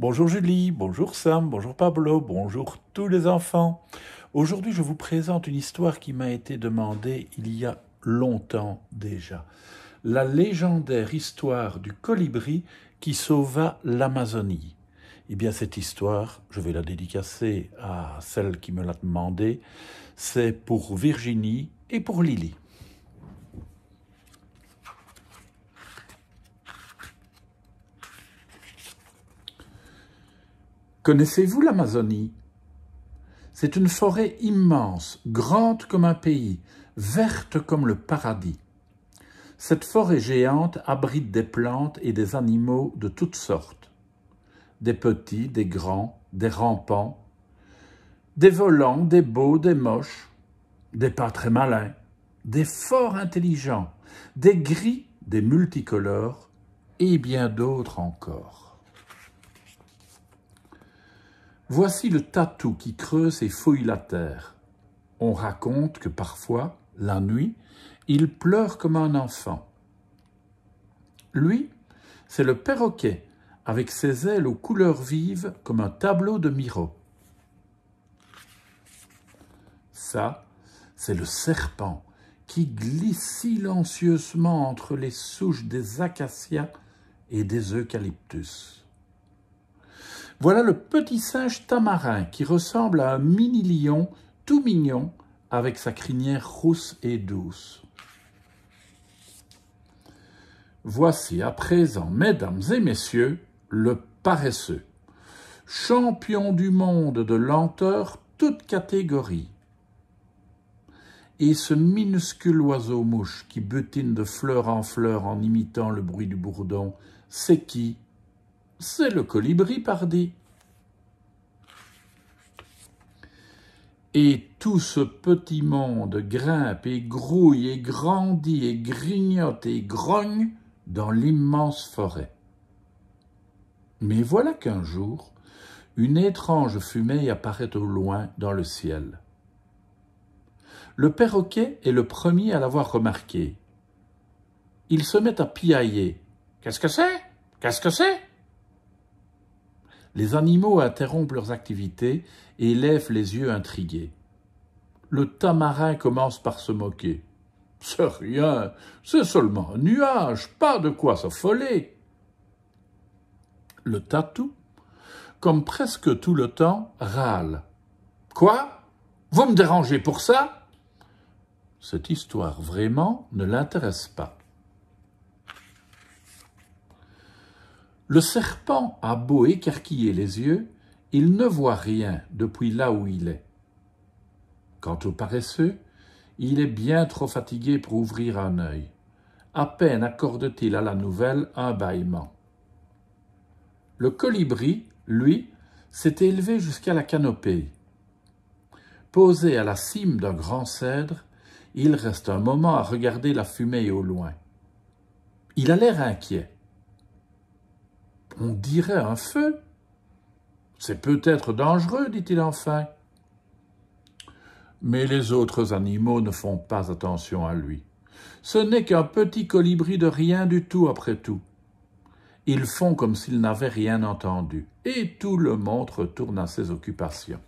Bonjour Julie, bonjour Sam, bonjour Pablo, bonjour tous les enfants. Aujourd'hui, je vous présente une histoire qui m'a été demandée il y a longtemps déjà. La légendaire histoire du colibri qui sauva l'Amazonie. Eh bien, cette histoire, je vais la dédicacer à celle qui me l'a demandée. C'est pour Virginie et pour Lily. Connaissez-vous l'Amazonie C'est une forêt immense, grande comme un pays, verte comme le paradis. Cette forêt géante abrite des plantes et des animaux de toutes sortes. Des petits, des grands, des rampants, des volants, des beaux, des moches, des pas très malins, des forts intelligents, des gris, des multicolores et bien d'autres encore. Voici le tatou qui creuse et fouille la terre. On raconte que parfois, la nuit, il pleure comme un enfant. Lui, c'est le perroquet, avec ses ailes aux couleurs vives comme un tableau de Miro. Ça, c'est le serpent qui glisse silencieusement entre les souches des acacias et des eucalyptus. Voilà le petit singe tamarin qui ressemble à un mini lion tout mignon avec sa crinière rousse et douce. Voici à présent, mesdames et messieurs, le paresseux, champion du monde de lenteur toute catégorie. Et ce minuscule oiseau-mouche qui butine de fleur en fleur en imitant le bruit du bourdon, c'est qui c'est le colibri, pardi. Et tout ce petit monde grimpe et grouille et grandit et grignote et grogne dans l'immense forêt. Mais voilà qu'un jour, une étrange fumée apparaît au loin dans le ciel. Le perroquet est le premier à l'avoir remarqué. Il se met à piailler. Qu'est-ce que c'est Qu'est-ce que c'est les animaux interrompent leurs activités et lèvent les yeux intrigués. Le tamarin commence par se moquer. C'est rien, c'est seulement un nuage, pas de quoi s'affoler. Le tatou, comme presque tout le temps, râle. Quoi Vous me dérangez pour ça Cette histoire vraiment ne l'intéresse pas. Le serpent a beau écarquiller les yeux, il ne voit rien depuis là où il est. Quant au paresseux, il est bien trop fatigué pour ouvrir un œil. À peine accorde-t-il à la nouvelle un bâillement. Le colibri, lui, s'est élevé jusqu'à la canopée. Posé à la cime d'un grand cèdre, il reste un moment à regarder la fumée au loin. Il a l'air inquiet. On dirait un feu. C'est peut-être dangereux, dit-il enfin. Mais les autres animaux ne font pas attention à lui. Ce n'est qu'un petit colibri de rien du tout, après tout. Ils font comme s'ils n'avaient rien entendu, et tout le monde retourne à ses occupations.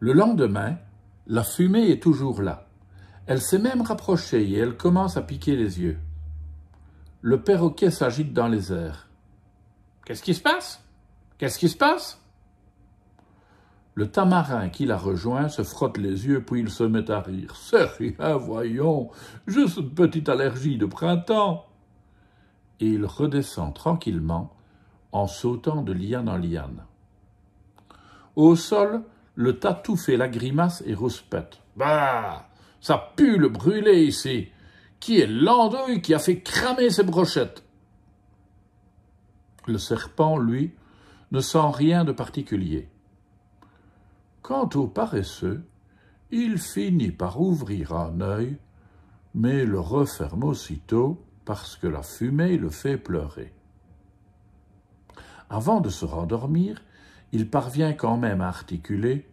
Le lendemain, la fumée est toujours là. Elle s'est même rapprochée et elle commence à piquer les yeux. Le perroquet s'agite dans les airs. Qu'est-ce qui se passe Qu'est-ce qui se passe Le tamarin qui la rejoint se frotte les yeux, puis il se met à rire. C'est rien, voyons, juste une petite allergie de printemps. Et il redescend tranquillement en sautant de liane en liane. Au sol, le tatou fait la grimace et rouspète. Bah Ça pue le brûler ici qui est l'endeuil qui a fait cramer ses brochettes. Le serpent, lui, ne sent rien de particulier. Quant au paresseux, il finit par ouvrir un œil, mais le referme aussitôt parce que la fumée le fait pleurer. Avant de se rendormir, il parvient quand même à articuler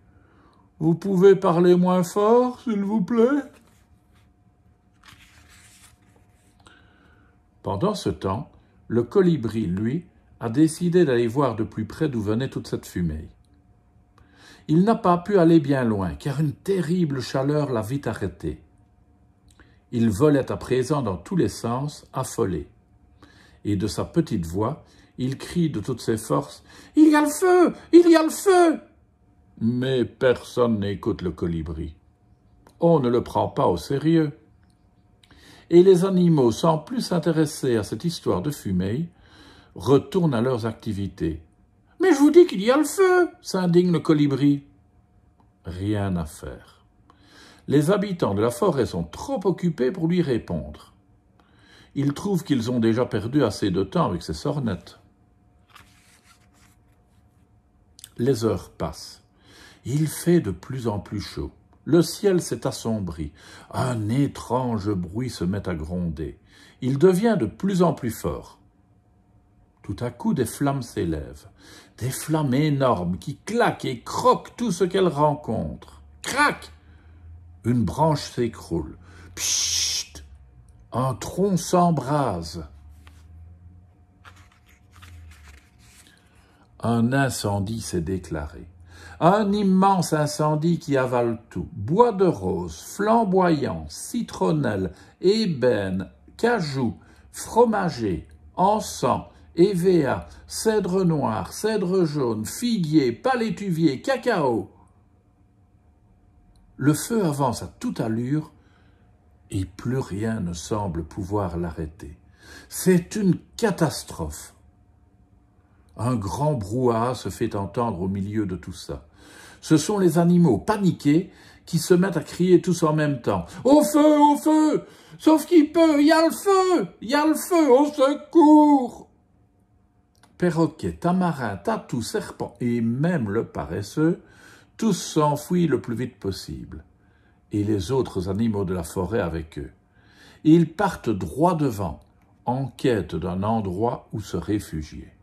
Vous pouvez parler moins fort, s'il vous plaît Pendant ce temps, le colibri, lui, a décidé d'aller voir de plus près d'où venait toute cette fumée. Il n'a pas pu aller bien loin, car une terrible chaleur l'a vite arrêté. Il volait à présent dans tous les sens, affolé. Et de sa petite voix, il crie de toutes ses forces Il y a le feu Il y a le feu Mais personne n'écoute le colibri. On ne le prend pas au sérieux et les animaux, sans plus s'intéresser à cette histoire de fumée, retournent à leurs activités. « Mais je vous dis qu'il y a le feu !» s'indigne le colibri. Rien à faire. Les habitants de la forêt sont trop occupés pour lui répondre. Ils trouvent qu'ils ont déjà perdu assez de temps avec ces sornettes. Les heures passent. Il fait de plus en plus chaud. Le ciel s'est assombri. Un étrange bruit se met à gronder. Il devient de plus en plus fort. Tout à coup, des flammes s'élèvent. Des flammes énormes qui claquent et croquent tout ce qu'elles rencontrent. Crac Une branche s'écroule. Pchit Un tronc s'embrase. Un incendie s'est déclaré un immense incendie qui avale tout. Bois de rose, flamboyant, citronnelle, ébène, cajou, fromager, encens, évéa, cèdre noir, cèdre jaune, figuier, palétuvier, cacao. Le feu avance à toute allure et plus rien ne semble pouvoir l'arrêter. C'est une catastrophe. Un grand brouhaha se fait entendre au milieu de tout ça. Ce sont les animaux paniqués qui se mettent à crier tous en même temps. Au feu, au feu Sauf qui peut, il y a le feu Il y a le feu, au secours Perroquet, tamarin, tatou, serpent et même le paresseux, tous s'enfuient le plus vite possible, et les autres animaux de la forêt avec eux. Ils partent droit devant, en quête d'un endroit où se réfugier.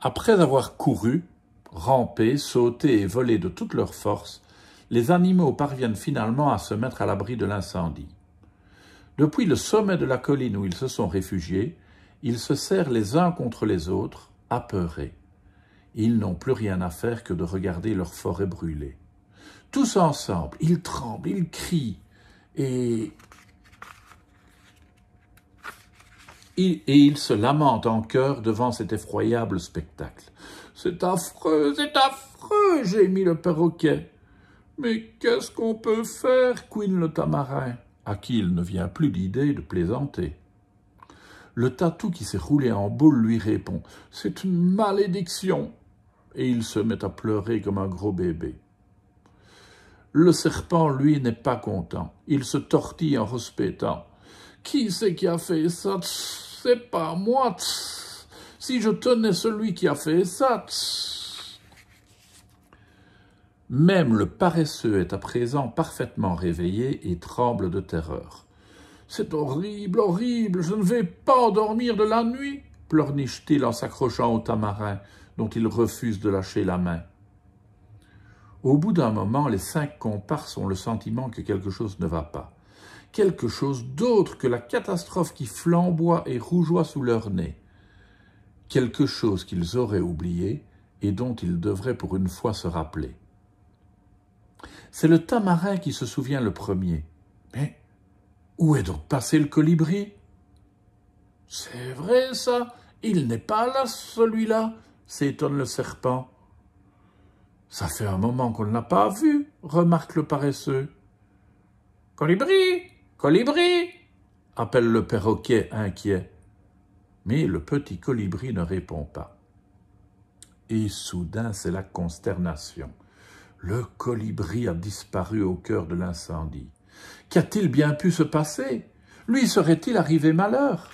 Après avoir couru, rampé, sauté et volé de toutes leurs forces, les animaux parviennent finalement à se mettre à l'abri de l'incendie. Depuis le sommet de la colline où ils se sont réfugiés, ils se serrent les uns contre les autres, apeurés. Ils n'ont plus rien à faire que de regarder leur forêt brûler. Tous ensemble, ils tremblent, ils crient, et et il se lamente en cœur devant cet effroyable spectacle. C'est affreux, c'est affreux, gémit le perroquet. Mais qu'est-ce qu'on peut faire, queen le tamarin, à qui il ne vient plus l'idée de plaisanter. Le tatou qui s'est roulé en boule lui répond C'est une malédiction. Et il se met à pleurer comme un gros bébé. Le serpent, lui, n'est pas content. Il se tortille en respectant. Qui c'est qui a fait ça c'est pas moi. Si je tenais celui qui a fait ça. Même le paresseux est à présent parfaitement réveillé et tremble de terreur. C'est horrible, horrible, je ne vais pas dormir de la nuit, pleurniche-t-il en s'accrochant au tamarin, dont il refuse de lâcher la main. Au bout d'un moment, les cinq comparses ont le sentiment que quelque chose ne va pas quelque chose d'autre que la catastrophe qui flamboie et rougeoie sous leur nez, quelque chose qu'ils auraient oublié et dont ils devraient pour une fois se rappeler. C'est le tamarin qui se souvient le premier. Mais où est donc passé le colibri C'est vrai ça, il n'est pas là celui-là, s'étonne le serpent. Ça fait un moment qu'on ne l'a pas vu, remarque le paresseux. Colibri Colibri appelle le perroquet inquiet. Mais le petit colibri ne répond pas. Et soudain, c'est la consternation. Le colibri a disparu au cœur de l'incendie. Qu'a-t-il bien pu se passer Lui serait-il arrivé malheur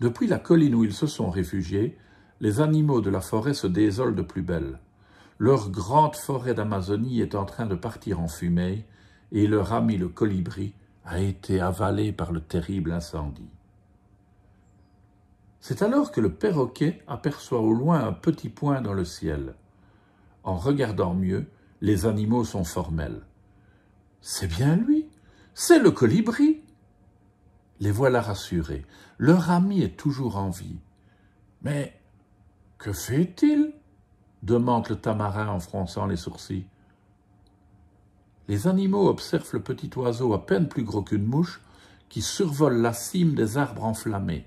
Depuis la colline où ils se sont réfugiés, les animaux de la forêt se désolent de plus belle. Leur grande forêt d'Amazonie est en train de partir en fumée et leur ami le colibri a été avalé par le terrible incendie. C'est alors que le perroquet aperçoit au loin un petit point dans le ciel. En regardant mieux, les animaux sont formels. C'est bien lui, c'est le colibri. Les voilà rassurés, leur ami est toujours en vie. Mais que fait-il demande le tamarin en fronçant les sourcils. Les animaux observent le petit oiseau à peine plus gros qu'une mouche qui survole la cime des arbres enflammés.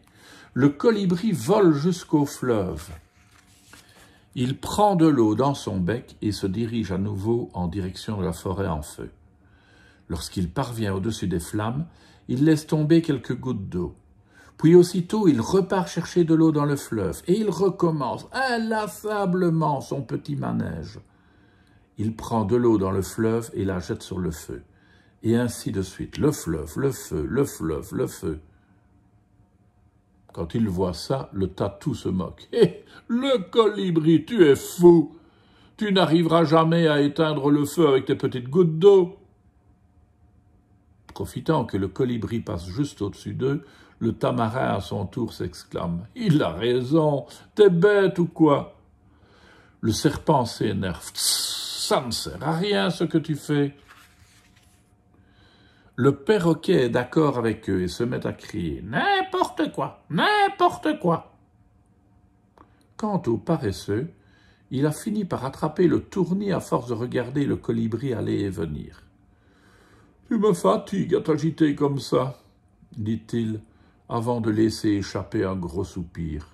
Le colibri vole jusqu'au fleuve. Il prend de l'eau dans son bec et se dirige à nouveau en direction de la forêt en feu. Lorsqu'il parvient au-dessus des flammes, il laisse tomber quelques gouttes d'eau. Puis aussitôt, il repart chercher de l'eau dans le fleuve et il recommence inlassablement son petit manège il prend de l'eau dans le fleuve et la jette sur le feu. Et ainsi de suite, le fleuve, le feu, le fleuve, le feu. Quand il voit ça, le tatou se moque. Hé, eh, le colibri, tu es fou Tu n'arriveras jamais à éteindre le feu avec tes petites gouttes d'eau. Profitant que le colibri passe juste au-dessus d'eux, le tamarin à son tour s'exclame. Il a raison, t'es bête ou quoi Le serpent s'énerve ça ne sert à rien ce que tu fais. Le perroquet est d'accord avec eux et se met à crier N'importe quoi, n'importe quoi. Quant au paresseux, il a fini par attraper le tournis à force de regarder le colibri aller et venir. Tu me fatigues à t'agiter comme ça, dit-il, avant de laisser échapper un gros soupir.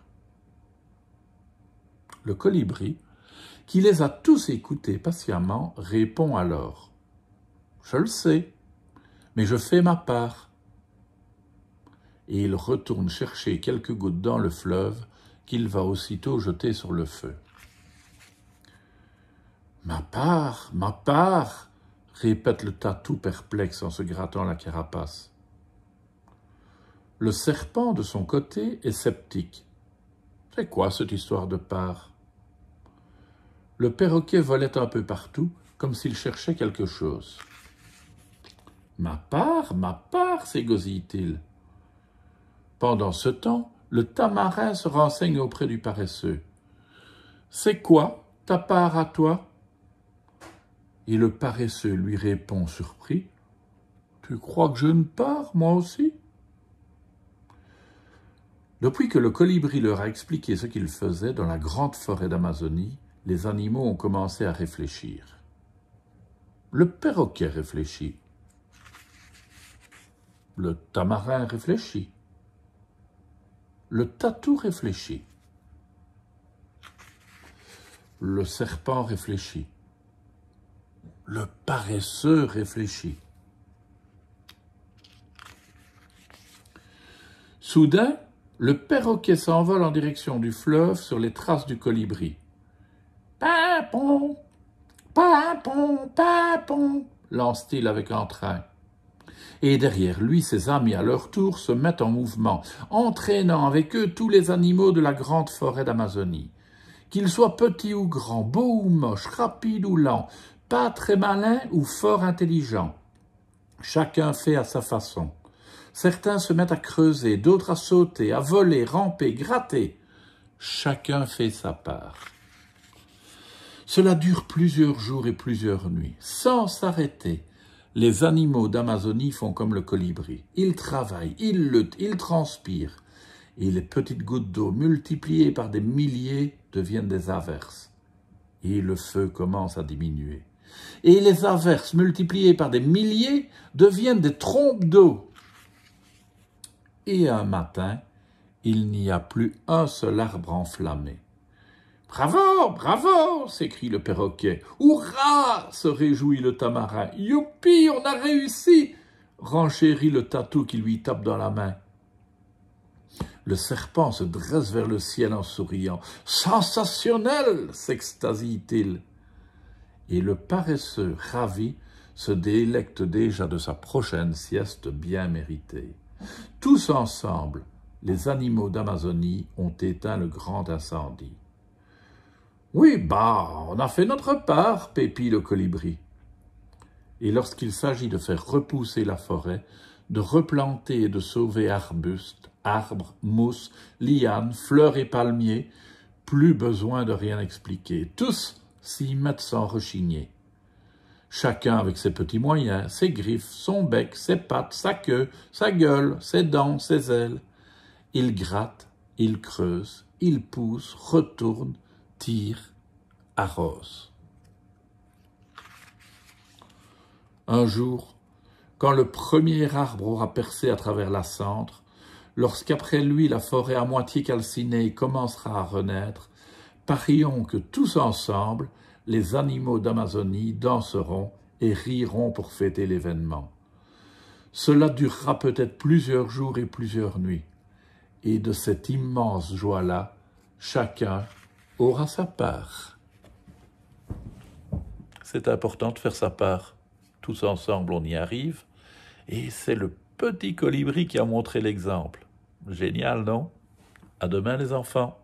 Le colibri, qui les a tous écoutés patiemment, répond alors Je le sais, mais je fais ma part. Et il retourne chercher quelques gouttes dans le fleuve qu'il va aussitôt jeter sur le feu. Ma part, ma part, répète le tatou perplexe en se grattant la carapace. Le serpent, de son côté, est sceptique. C'est quoi cette histoire de part le perroquet volait un peu partout, comme s'il cherchait quelque chose. Ma part, ma part, ségosille il Pendant ce temps, le tamarin se renseigne auprès du paresseux. C'est quoi ta part à toi Et le paresseux lui répond, surpris. Tu crois que je ne pars, moi aussi Depuis que le colibri leur a expliqué ce qu'il faisait dans la grande forêt d'Amazonie, les animaux ont commencé à réfléchir. Le perroquet réfléchit. Le tamarin réfléchit. Le tatou réfléchit. Le serpent réfléchit. Le paresseux réfléchit. Soudain, le perroquet s'envole en direction du fleuve sur les traces du colibri. Papon, papon, papon, lance-t-il avec entrain. Et derrière lui, ses amis, à leur tour, se mettent en mouvement, entraînant avec eux tous les animaux de la grande forêt d'Amazonie. Qu'ils soient petits ou grands, beaux ou moches, rapides ou lents, pas très malins ou fort intelligents. Chacun fait à sa façon. Certains se mettent à creuser, d'autres à sauter, à voler, ramper, gratter. Chacun fait sa part. Cela dure plusieurs jours et plusieurs nuits. Sans s'arrêter, les animaux d'Amazonie font comme le colibri. Ils travaillent, ils luttent, ils transpirent. Et les petites gouttes d'eau multipliées par des milliers deviennent des averses. Et le feu commence à diminuer. Et les averses multipliées par des milliers deviennent des trompes d'eau. Et un matin, il n'y a plus un seul arbre enflammé. Bravo, bravo s'écrie le perroquet. Hurrah se réjouit le tamarin. Youpi, on a réussi renchérit le tatou qui lui tape dans la main. Le serpent se dresse vers le ciel en souriant. Sensationnel s'extasie-t-il. Et le paresseux, ravi, se délecte déjà de sa prochaine sieste bien méritée. Tous ensemble, les animaux d'Amazonie ont éteint le grand incendie. Oui, bah, on a fait notre part, pépit le colibri. Et lorsqu'il s'agit de faire repousser la forêt, de replanter et de sauver arbustes, arbres, mousses, lianes, fleurs et palmiers, plus besoin de rien expliquer. Tous s'y mettent sans rechigner. Chacun avec ses petits moyens, ses griffes, son bec, ses pattes, sa queue, sa gueule, ses dents, ses ailes. Il gratte, il creuse, il pousse, retourne, tire, arrose. Un jour, quand le premier arbre aura percé à travers la cendre, lorsqu'après lui la forêt à moitié calcinée commencera à renaître, parions que tous ensemble, les animaux d'Amazonie danseront et riront pour fêter l'événement. Cela durera peut-être plusieurs jours et plusieurs nuits, et de cette immense joie-là, chacun aura sa part. C'est important de faire sa part. Tous ensemble, on y arrive. Et c'est le petit colibri qui a montré l'exemple. Génial, non À demain les enfants